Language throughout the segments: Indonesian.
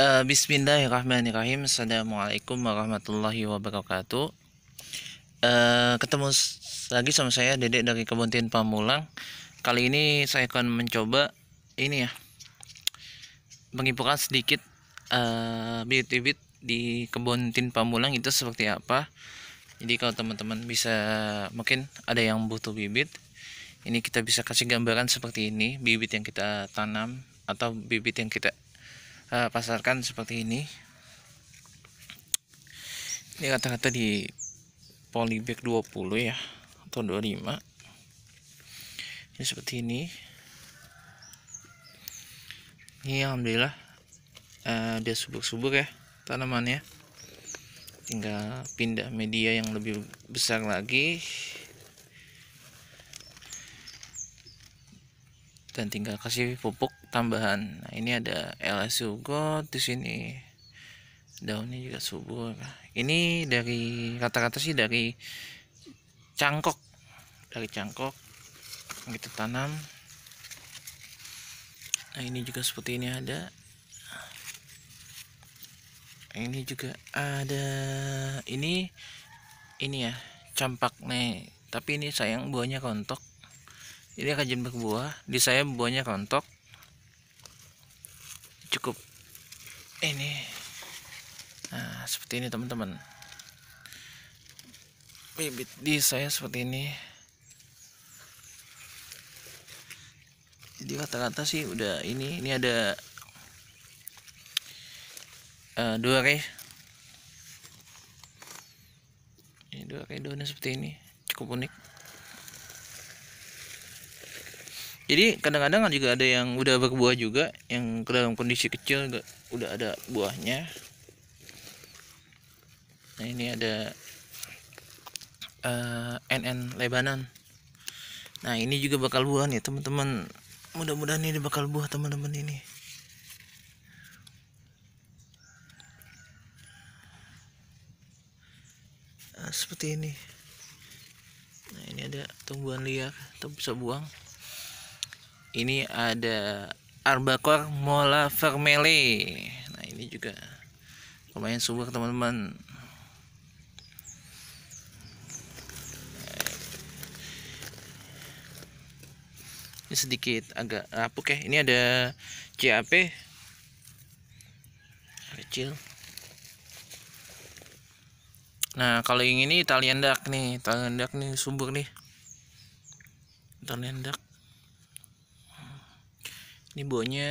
Uh, Bismillahirrahmanirrahim. Assalamualaikum warahmatullahi wabarakatuh. Uh, ketemu lagi sama saya Dedek dari Kebun Tin Pamulang. Kali ini saya akan mencoba ini ya. Mengimpulkan sedikit uh, eh, bibit-bibit di Kebun Tin Pamulang itu seperti apa. Jadi kalau teman-teman bisa mungkin ada yang butuh bibit, ini kita bisa kasih gambaran seperti ini, bibit yang kita tanam atau bibit yang kita Eh, pasarkan seperti ini ini kata-kata di polybag 20 ya atau 25 ini seperti ini ini alhamdulillah eh, dia subur-subur ya tanamannya tinggal pindah media yang lebih besar lagi dan tinggal kasih pupuk tambahan nah ini ada LSU God di sini daunnya juga subur ini dari kata-kata sih dari cangkok dari cangkok kita gitu tanam nah ini juga seperti ini ada ini juga ada ini ini ya campak nih tapi ini sayang buahnya kontok ini akan jembek buah di saya buahnya rontok cukup ini nah seperti ini teman-teman bibit di saya seperti ini jadi rata-rata sih udah ini ini ada uh, dua kayak ini dua re daunnya seperti ini cukup unik jadi kadang-kadang juga ada yang udah berbuah juga yang dalam kondisi kecil udah ada buahnya nah ini ada uh, eh, NN Lebanon nah ini juga bakal buah nih teman-teman mudah-mudahan ini bakal buah teman-teman ini nah, seperti ini nah ini ada tumbuhan liar atau bisa buang ini ada Arbakor Mola Vermele nah ini juga lumayan subur teman-teman ini sedikit agak rapuk ya ini ada CAP kecil nah kalau yang ini Italian Duck nih Italian Duck nih subur nih Italian Duck ini bawahnya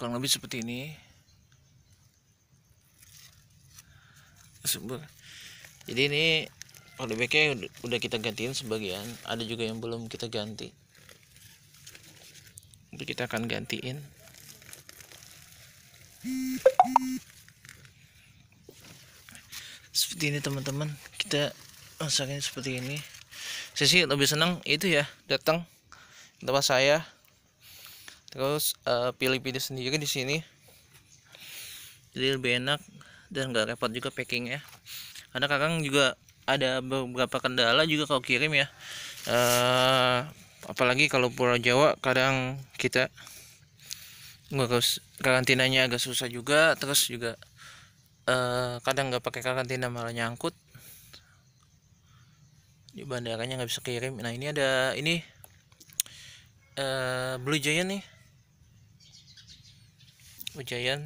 kurang lebih seperti ini sumber jadi ini polybagnya udah kita gantiin sebagian ada juga yang belum kita ganti itu kita akan gantiin seperti ini teman-teman kita masaknya seperti ini saya sih lebih senang itu ya datang tempat saya terus uh, eh, pilih pilih sendiri di sini jadi lebih enak dan nggak repot juga packing ya karena kadang juga ada beberapa kendala juga kalau kirim ya uh, apalagi kalau Pulau Jawa kadang kita ngurus karantinanya agak susah juga terus juga uh, kadang nggak pakai karantina malah nyangkut di bandaranya nggak bisa kirim nah ini ada ini uh, Blue Giant nih Ujayan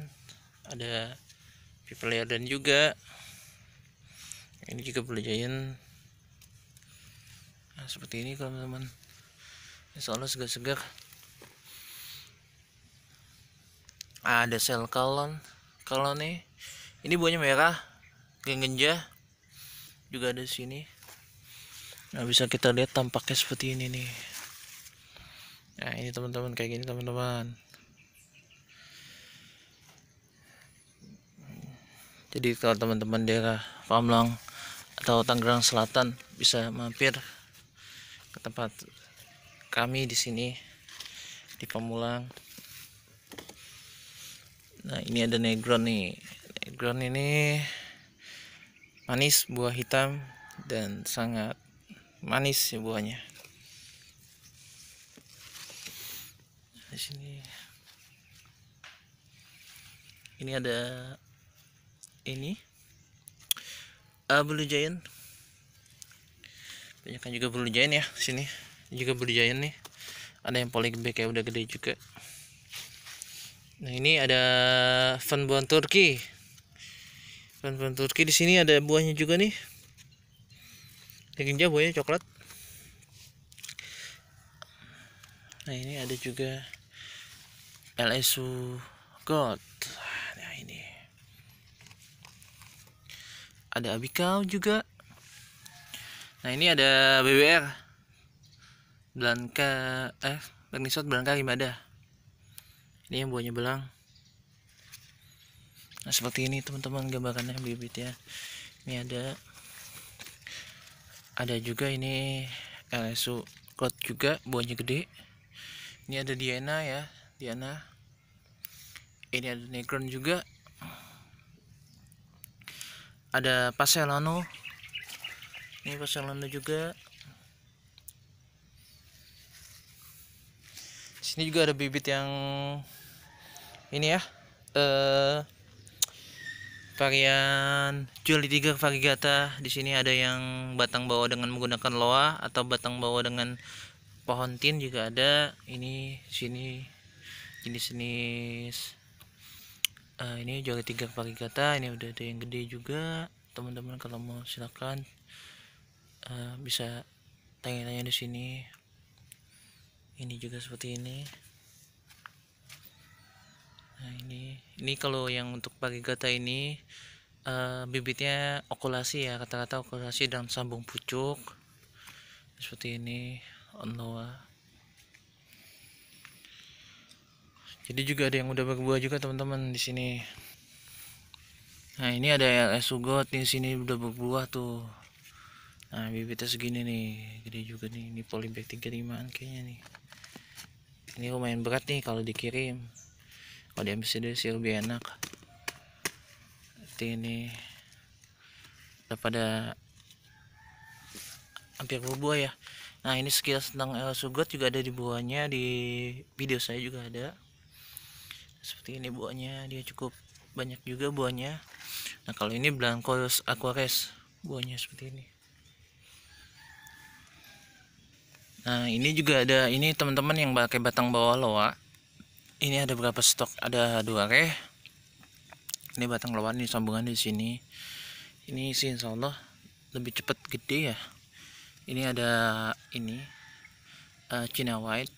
ada People dan juga ini juga Blue nah, seperti ini kalau teman-teman insya Allah segar-segar nah, ada sel kalon kalon nih ini buahnya merah genggenja juga ada sini nah bisa kita lihat tampaknya seperti ini nih nah ini teman-teman kayak gini teman-teman jadi kalau teman-teman daerah Pamlang atau Tangerang Selatan bisa mampir ke tempat kami di sini di Pamulang nah ini ada negron nih negron ini manis buah hitam dan sangat manis ya buahnya di sini ini ada ini uh, eh, blue giant banyak juga blue giant ya sini juga blue giant nih ada yang paling gede kayak udah gede juga nah ini ada buah turki buah turki di sini ada buahnya juga nih dagingnya buahnya coklat nah ini ada juga LSU God ada Abikal juga nah ini ada BWR Blanka eh Pernisot Blanka Rimada ini yang buahnya belang nah seperti ini teman-teman gambarannya ya. ini ada ada juga ini LSU Cloud juga buahnya gede ini ada Diana ya Diana ini ada Negron juga ada Paselano ini Paselano juga sini juga ada bibit yang ini ya eh varian Juli 3 varigata di sini ada yang batang bawah dengan menggunakan loa atau batang bawah dengan pohon tin juga ada ini sini jenis-jenis uh, ini juga tiga pagi kata ini udah ada yang gede juga teman-teman kalau mau silakan uh, bisa tanya-tanya di sini ini juga seperti ini nah ini ini kalau yang untuk pagi kata ini uh, bibitnya okulasi ya kata-kata okulasi dan sambung pucuk seperti ini lower. jadi juga ada yang udah berbuah juga teman-teman di sini nah ini ada LS Ugot di sini udah berbuah tuh nah bibitnya segini nih gede juga nih ini polybag 35an kayaknya nih ini lumayan berat nih kalau dikirim kalau diambil MCD sih lebih enak seperti ini udah pada hampir berbuah ya nah ini sekilas tentang El Sugot juga ada di buahnya di video saya juga ada seperti ini buahnya dia cukup banyak juga buahnya nah kalau ini Blancos aquares buahnya seperti ini nah ini juga ada ini teman-teman yang pakai batang bawah loa ini ada berapa stok ada dua reh ini batang loa ini sambungan di sini ini sih insya Allah lebih cepat gede ya ini ada ini uh, china White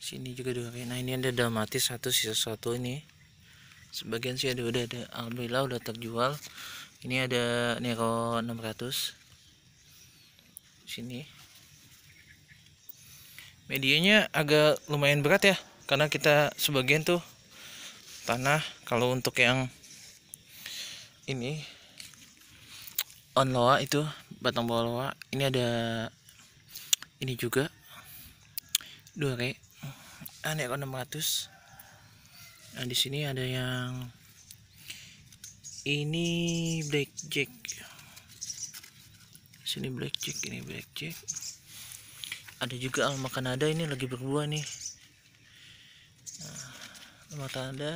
sini juga kayak nah ini ada dalmatis satu sisa satu ini sebagian sih ada udah ada alhamdulillah udah terjual ini ada Nero 600 sini medianya agak lumayan berat ya karena kita sebagian tuh tanah kalau untuk yang ini on loa itu batang bawah loa ini ada ini juga dua kayak aneh kok 600 nah di sini ada yang ini blackjack sini blackjack ini blackjack ada juga alma kanada ini lagi berbuah nih nah, alma kanada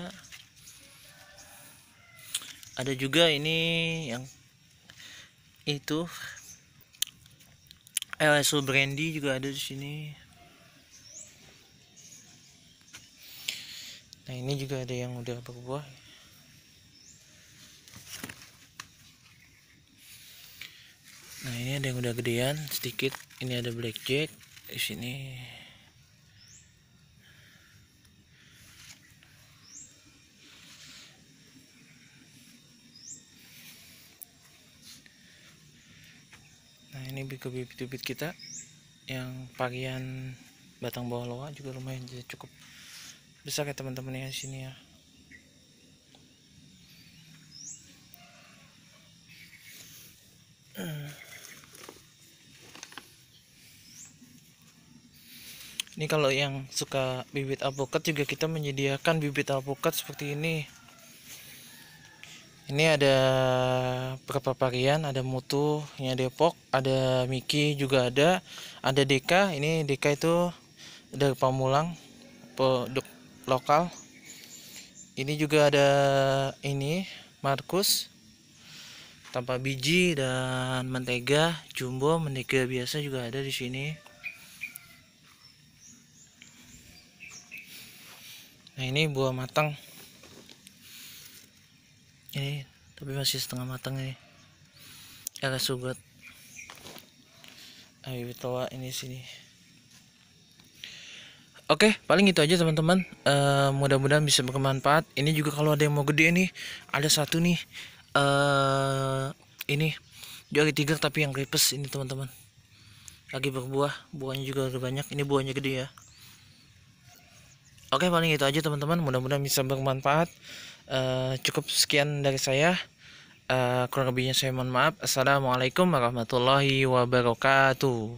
ada juga ini yang itu LSU Brandy juga ada di sini nah ini juga ada yang udah berbuah nah ini ada yang udah gedean sedikit ini ada blackjack di sini Nah ini bibit-bibit kita yang bagian batang bawah loa juga lumayan cukup besar ya teman-teman ya sini ya ini kalau yang suka bibit alpukat juga kita menyediakan bibit alpukat seperti ini ini ada beberapa varian ada mutunya Depok ada Miki juga ada ada deka ini deka itu dari Pamulang produk lokal ini juga ada ini Markus tanpa biji dan mentega jumbo mentega biasa juga ada di sini nah ini buah matang ini tapi masih setengah matang ini agak subat ayo kita ini sini Oke, paling itu aja teman-teman. Uh, mudah-mudahan bisa bermanfaat. Ini juga kalau ada yang mau gede nih, ada satu nih. Uh, ini juga tiga tapi yang kripes ini teman-teman. Lagi berbuah, buahnya juga banyak. Ini buahnya gede ya. Oke, paling itu aja teman-teman. Mudah-mudahan bisa bermanfaat. Uh, cukup sekian dari saya. Uh, kurang lebihnya saya mohon maaf. Assalamualaikum warahmatullahi wabarakatuh.